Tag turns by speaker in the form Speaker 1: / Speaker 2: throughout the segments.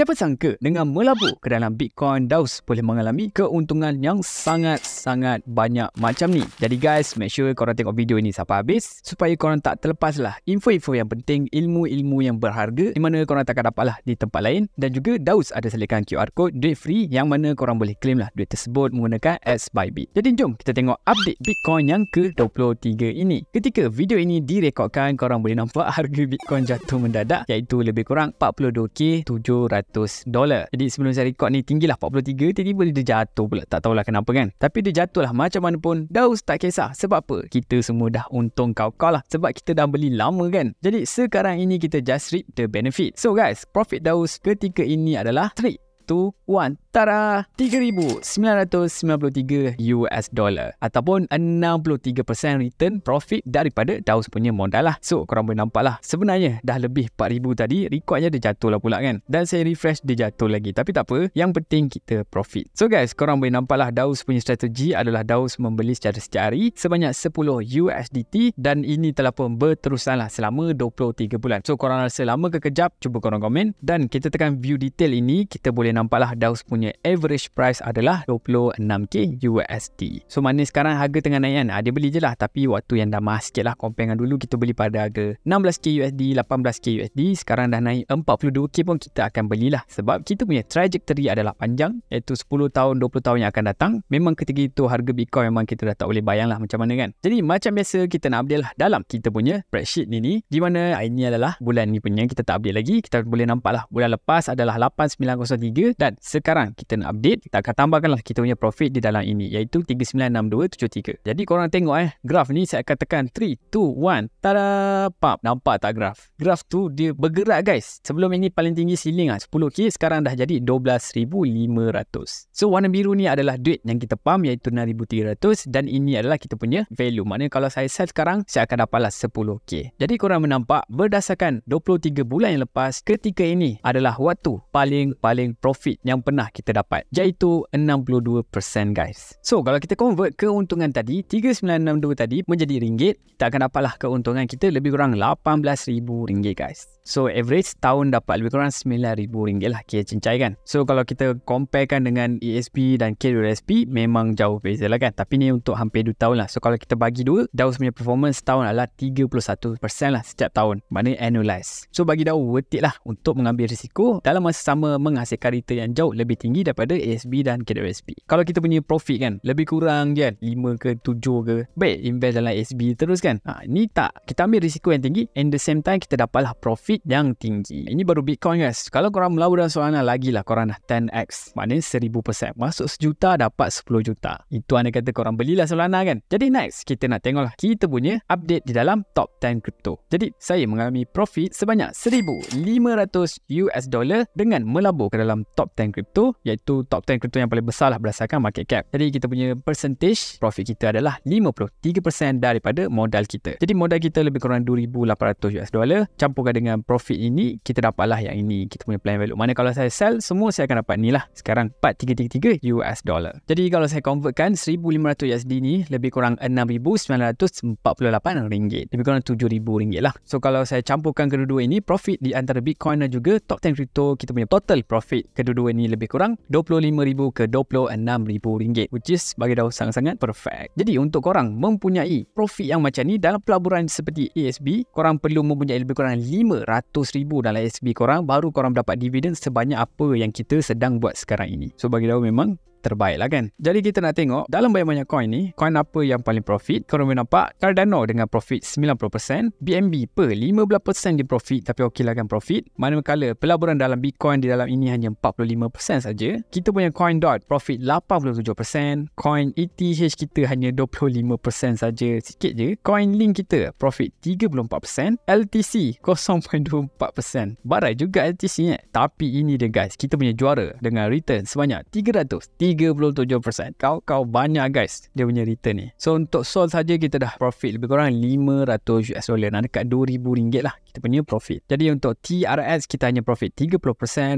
Speaker 1: Siapa sangka dengan melabur ke dalam Bitcoin, DAOs boleh mengalami keuntungan yang sangat-sangat banyak macam ni. Jadi guys, make sure korang tengok video ini sampai habis supaya korang tak terlepas lah info-info yang penting, ilmu-ilmu yang berharga di mana korang takkan dapat lah di tempat lain. Dan juga DAOs ada selekan QR code duit free yang mana korang boleh claim lah duit tersebut menggunakan S Bybit. Jadi jom kita tengok update Bitcoin yang ke-23 ini. Ketika video ini direkodkan, korang boleh nampak harga Bitcoin jatuh mendadak iaitu lebih kurang 42K 700 Dolar. Jadi sebelum saya rekod ni tinggilah 43, tiba-tiba dia jatuh pula. Tak tahulah kenapa kan. Tapi dia jatuh lah macam mana pun. Dah tak kisah. Sebab apa? Kita semua dah untung kau-kau lah. Sebab kita dah beli lama kan. Jadi sekarang ini kita just reap the benefit. So guys, profit Daus ketika ini adalah 3, 2, 1 setara 3,993 US dollar ataupun 63% return profit daripada Dow punya modal lah. So, korang boleh nampak lah. Sebenarnya, dah lebih 4,000 tadi, rekodnya dia jatuh lah pula kan. Dan saya refresh, dia jatuh lagi. Tapi tak apa, yang penting kita profit. So guys, korang boleh nampak lah Dow punya strategi adalah Dow membeli secara setiap hari sebanyak 10 USDT dan ini telah pun berterusan lah selama 23 bulan. So, korang rasa lama ke kejap? Cuba korang komen. Dan kita tekan view detail ini, kita boleh nampak lah Dow punya punya average price adalah 26k USD. So mana sekarang harga tengah naik kan? Ha, dia beli je lah tapi waktu yang dah mahal sikit lah compare dengan dulu kita beli pada harga 16k USD, 18k USD. Sekarang dah naik 42k pun kita akan belilah sebab kita punya trajectory adalah panjang iaitu 10 tahun, 20 tahun yang akan datang. Memang ketika itu harga Bitcoin memang kita dah tak boleh bayang lah macam mana kan? Jadi macam biasa kita nak update lah dalam kita punya spreadsheet ni ni di mana ah, ini adalah bulan ni punya kita tak update lagi. Kita boleh nampak lah bulan lepas adalah 8903 dan sekarang kita nak update kita akan tambahkanlah kita punya profit di dalam ini iaitu 396273 jadi korang tengok eh graf ni saya akan tekan 3 2 1 tada pop nampak tak graf graf tu dia bergerak guys sebelum ini paling tinggi ceiling ah 10k sekarang dah jadi 12500 so warna biru ni adalah duit yang kita pump iaitu 6300 dan ini adalah kita punya value maknanya kalau saya sell sekarang saya akan lah 10k jadi korang menampak berdasarkan 23 bulan yang lepas ketika ini adalah waktu paling-paling profit yang pernah kita kita dapat iaitu 62% guys. So kalau kita convert keuntungan tadi 3962 tadi menjadi ringgit kita akan dapatlah keuntungan kita lebih kurang 18000 ringgit guys. So average tahun dapat lebih kurang 9000 ringgit lah kira cincai kan. So kalau kita comparekan dengan ESP dan KWSP memang jauh beza lah kan. Tapi ni untuk hampir 2 tahun lah. So kalau kita bagi 2 DAO punya performance tahun adalah 31% lah setiap tahun. Mana annualize. So bagi DAO worth it lah untuk mengambil risiko dalam masa sama menghasilkan return yang jauh lebih tinggi tinggi daripada ASB dan KWSP. Kalau kita punya profit kan, lebih kurang je kan, 5 ke 7 ke, baik invest dalam ASB terus kan. Ha, ni tak, kita ambil risiko yang tinggi and the same time kita dapatlah profit yang tinggi. Ini baru Bitcoin guys. Kalau korang melawan dalam soalan lagi lah korang dah 10x, maknanya 1000%. Masuk sejuta dapat 10 juta. Itu anda kata korang belilah Solana kan. Jadi next, kita nak tengok lah kita punya update di dalam top 10 crypto. Jadi saya mengalami profit sebanyak 1500 US dollar dengan melabur ke dalam top 10 crypto iaitu top 10 crypto yang paling besar lah berdasarkan market cap. Jadi kita punya percentage profit kita adalah 53% daripada modal kita. Jadi modal kita lebih kurang 2,800 US dollar. Campurkan dengan profit ini, kita dapatlah yang ini. Kita punya plan value. Mana kalau saya sell, semua saya akan dapat ni lah. Sekarang 4,333 US dollar. Jadi kalau saya convertkan 1,500 USD ni, lebih kurang 6,948 ringgit. Lebih kurang 7,000 ringgit lah. So kalau saya campurkan kedua-dua ini, profit di antara Bitcoin dan juga top 10 crypto, kita punya total profit kedua-dua ni lebih kurang sekarang RM25,000 ke RM26,000 which is bagi dah sangat-sangat perfect. Jadi untuk korang mempunyai profit yang macam ni dalam pelaburan seperti ASB, korang perlu mempunyai lebih kurang RM500,000 dalam ASB korang baru korang dapat dividen sebanyak apa yang kita sedang buat sekarang ini. So bagi dah memang terbaik lah kan. Jadi kita nak tengok dalam banyak-banyak coin ni, coin apa yang paling profit? Korang boleh nampak Cardano dengan profit 90%, BNB per 15% di profit tapi okey lah kan profit. Mana Manakala pelaburan dalam Bitcoin di dalam ini hanya 45% saja. Kita punya coin dot profit 87%, coin ETH kita hanya 25% saja sikit je. Coin link kita profit 34%, LTC 0.24%. Barai juga LTC ni eh. Tapi ini dia guys, kita punya juara dengan return sebanyak 330 37%. Kau-kau banyak guys dia punya return ni. So untuk Sol saja kita dah profit lebih kurang 500 US dollar dekat 2000 ringgit lah kita punya profit. Jadi untuk TRS kita hanya profit 30%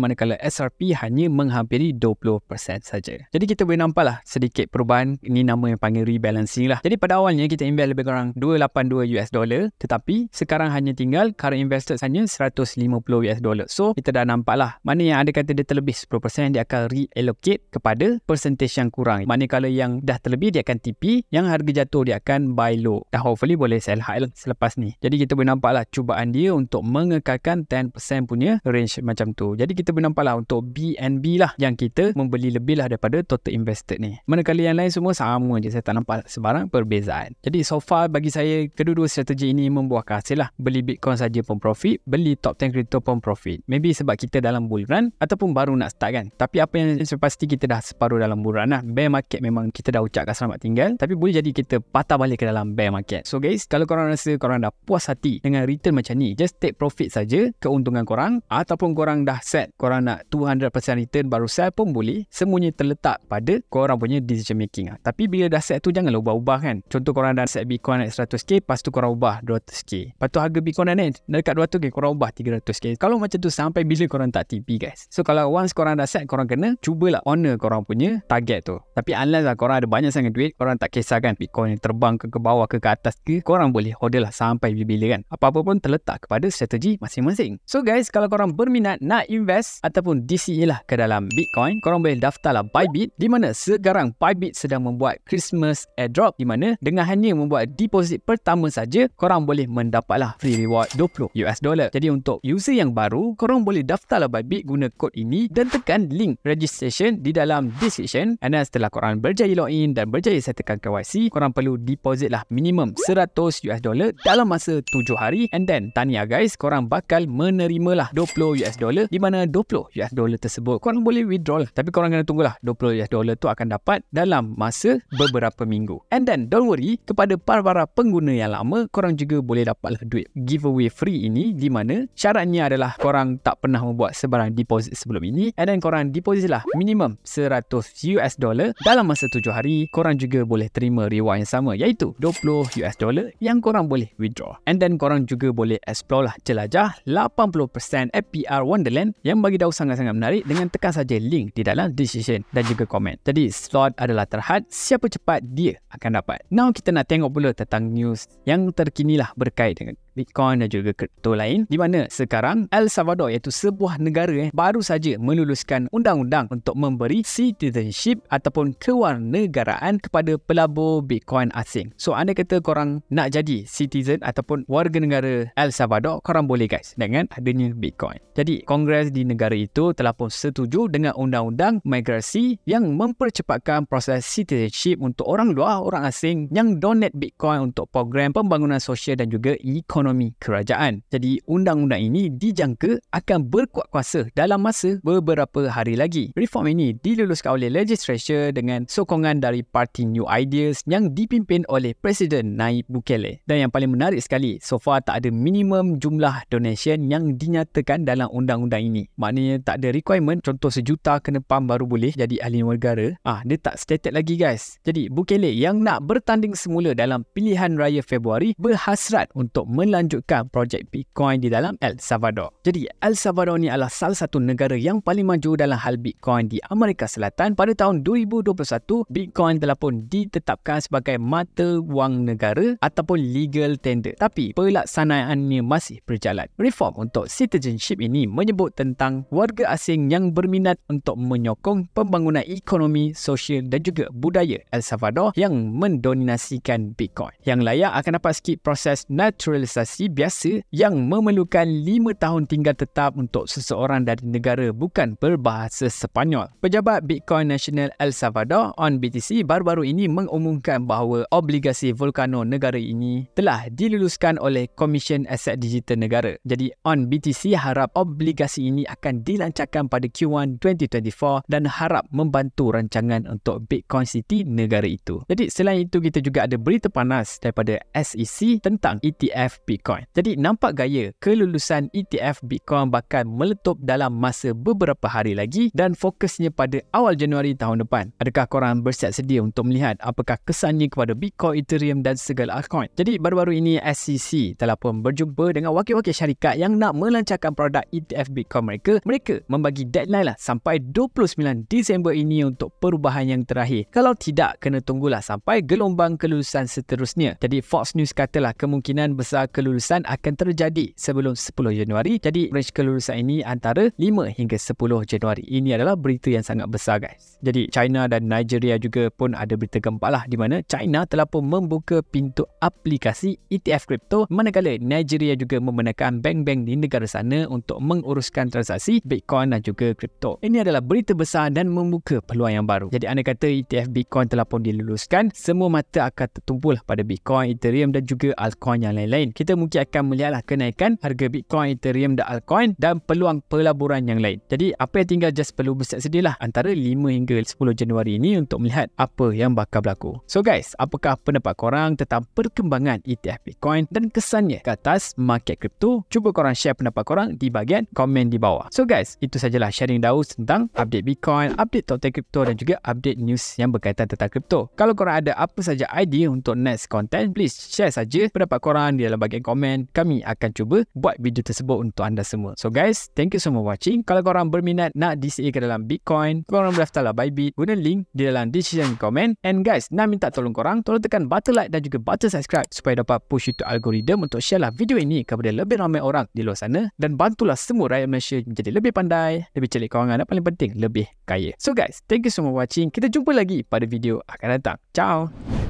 Speaker 1: manakala SRP hanya menghampiri 20% saja. Jadi kita boleh nampak lah sedikit perubahan ini nama yang panggil rebalancing lah. Jadi pada awalnya kita invest lebih kurang 282 US dollar tetapi sekarang hanya tinggal current investor hanya 150 US dollar. So kita dah nampak lah mana yang ada kata dia terlebih 10% dia akan reallocate kepada percentage yang kurang. Manakala yang dah terlebih dia akan TP yang harga jatuh dia akan buy low. Dan hopefully boleh sell high lah selepas ni. Jadi kita boleh nampak lah cubaan dia dia untuk mengekalkan 10% punya range macam tu. Jadi kita bernampaklah untuk BNB lah yang kita membeli lebih lah daripada total invested ni. Manakala yang lain semua sama je. Saya tak nampak sebarang perbezaan. Jadi so far bagi saya kedua-dua strategi ini membuahkan hasil lah. Beli Bitcoin saja pun profit. Beli top 10 crypto pun profit. Maybe sebab kita dalam bull run ataupun baru nak start kan. Tapi apa yang saya pasti kita dah separuh dalam bull run lah. Bear market memang kita dah ucapkan selamat tinggal. Tapi boleh jadi kita patah balik ke dalam bear market. So guys, kalau korang rasa korang dah puas hati dengan return macam ni, Just take profit saja keuntungan korang ataupun korang dah set korang nak 200% return baru sell pun boleh. Semuanya terletak pada korang punya decision making. Ah. Tapi bila dah set tu janganlah ubah-ubah kan. Contoh korang dah set Bitcoin at 100k lepas tu korang ubah 200k. Lepas tu harga Bitcoin ni dekat 200k korang ubah 300k. Kalau macam tu sampai bila korang tak tipi guys. So kalau once korang dah set korang kena cubalah honor korang punya target tu. Tapi unless lah korang ada banyak sangat duit korang tak kisahkan Bitcoin terbang ke ke bawah ke ke atas ke korang boleh hodl lah sampai bila-bila kan. Apa-apa pun terletak lah kepada strategi masing-masing. So guys, kalau korang berminat nak invest ataupun DCA lah ke dalam Bitcoin, korang boleh daftarlah Bybit di mana sekarang Bybit sedang membuat Christmas airdrop di mana dengan hanya membuat deposit pertama saja, korang boleh mendapatlah free reward 20 US dollar. Jadi untuk user yang baru, korang boleh daftarlah Bybit guna kod ini dan tekan link registration di dalam description. And then setelah korang berjaya login dan berjaya setelkan KYC, korang perlu deposit lah minimum 100 US dollar dalam masa 7 hari and then tanda Tahniah ya, guys, korang bakal menerima lah 20 US dollar di mana 20 US dollar tersebut korang boleh withdraw lah. Tapi korang kena tunggulah 20 US dollar tu akan dapat dalam masa beberapa minggu. And then don't worry, kepada para-para pengguna yang lama, korang juga boleh dapat lah duit giveaway free ini di mana syaratnya adalah korang tak pernah membuat sebarang deposit sebelum ini and then korang deposit lah minimum 100 US dollar dalam masa 7 hari korang juga boleh terima reward yang sama iaitu 20 US dollar yang korang boleh withdraw and then korang juga boleh explore lah jelajah 80% FPR Wonderland yang bagi tahu sangat-sangat menarik dengan tekan saja link di dalam decision dan juga komen. Jadi slot adalah terhad siapa cepat dia akan dapat. Now kita nak tengok pula tentang news yang terkini lah berkait dengan Bitcoin dan juga kripto lain di mana sekarang El Salvador iaitu sebuah negara eh, baru saja meluluskan undang-undang untuk memberi citizenship ataupun kewarganegaraan kepada pelabur Bitcoin asing. So anda kata korang nak jadi citizen ataupun warga negara El Salvador korang boleh guys dengan adanya Bitcoin. Jadi Kongres di negara itu telah pun setuju dengan undang-undang migrasi yang mempercepatkan proses citizenship untuk orang luar, orang asing yang donate Bitcoin untuk program pembangunan sosial dan juga ekonomi ekonomi kerajaan. Jadi undang-undang ini dijangka akan berkuat kuasa dalam masa beberapa hari lagi. Reform ini diluluskan oleh legislature dengan sokongan dari parti New Ideas yang dipimpin oleh Presiden Naib Bukele. Dan yang paling menarik sekali, so far tak ada minimum jumlah donation yang dinyatakan dalam undang-undang ini. Maknanya tak ada requirement, contoh sejuta kena pam baru boleh jadi ahli negara. Ah, dia tak stated lagi guys. Jadi Bukele yang nak bertanding semula dalam pilihan raya Februari berhasrat untuk melalui melanjutkan projek Bitcoin di dalam El Salvador. Jadi, El Salvador ni adalah salah satu negara yang paling maju dalam hal Bitcoin di Amerika Selatan. Pada tahun 2021, Bitcoin telah pun ditetapkan sebagai mata wang negara ataupun legal tender. Tapi, pelaksanaannya masih berjalan. Reform untuk citizenship ini menyebut tentang warga asing yang berminat untuk menyokong pembangunan ekonomi, sosial dan juga budaya El Salvador yang mendominasikan Bitcoin. Yang layak akan dapat skip proses naturalisasi asasi biasa yang memerlukan 5 tahun tinggal tetap untuk seseorang dari negara bukan berbahasa Sepanyol. Pejabat Bitcoin National El Salvador on BTC baru-baru ini mengumumkan bahawa obligasi Volcano negara ini telah diluluskan oleh Komisyen Aset Digital Negara. Jadi on BTC harap obligasi ini akan dilancarkan pada Q1 2024 dan harap membantu rancangan untuk Bitcoin City negara itu. Jadi selain itu kita juga ada berita panas daripada SEC tentang ETF Bitcoin. Jadi nampak gaya kelulusan ETF Bitcoin bakal meletup dalam masa beberapa hari lagi dan fokusnya pada awal Januari tahun depan. Adakah korang bersiap sedia untuk melihat apakah kesannya kepada Bitcoin, Ethereum dan segala altcoin? Jadi baru-baru ini SEC telah pun berjumpa dengan wakil-wakil syarikat yang nak melancarkan produk ETF Bitcoin mereka. Mereka membagi deadline lah sampai 29 Disember ini untuk perubahan yang terakhir. Kalau tidak, kena tunggulah sampai gelombang kelulusan seterusnya. Jadi Fox News katalah kemungkinan besar kelulusan akan terjadi sebelum 10 Januari. Jadi range kelulusan ini antara 5 hingga 10 Januari. Ini adalah berita yang sangat besar guys. Jadi China dan Nigeria juga pun ada berita gempak lah di mana China telah pun membuka pintu aplikasi ETF kripto manakala Nigeria juga membenarkan bank-bank di negara sana untuk menguruskan transaksi Bitcoin dan juga kripto. Ini adalah berita besar dan membuka peluang yang baru. Jadi anda kata ETF Bitcoin telah pun diluluskan, semua mata akan tertumpul pada Bitcoin, Ethereum dan juga altcoin yang lain-lain kita mungkin akan melihatlah kenaikan harga Bitcoin, Ethereum dan altcoin dan peluang pelaburan yang lain. Jadi apa yang tinggal just perlu bersedia lah antara 5 hingga 10 Januari ini untuk melihat apa yang bakal berlaku. So guys, apakah pendapat korang tentang perkembangan ETF Bitcoin dan kesannya ke atas market crypto? Cuba korang share pendapat korang di bahagian komen di bawah. So guys, itu sajalah sharing Daus tentang update Bitcoin, update top 10 crypto dan juga update news yang berkaitan tentang kripto. Kalau korang ada apa saja idea untuk next content, please share saja pendapat korang di dalam bahagian dan komen, kami akan cuba buat video tersebut untuk anda semua. So guys, thank you semua watching. Kalau korang berminat nak DCA ke dalam Bitcoin, korang daftarlah Bybit guna link di dalam description komen. And guys, nak minta tolong korang, tolong tekan button like dan juga button subscribe supaya dapat push itu algoritma untuk share lah video ini kepada lebih ramai orang di luar sana dan bantulah semua rakyat Malaysia menjadi lebih pandai, lebih celik kewangan dan paling penting, lebih kaya. So guys, thank you semua watching. Kita jumpa lagi pada video akan datang. Ciao!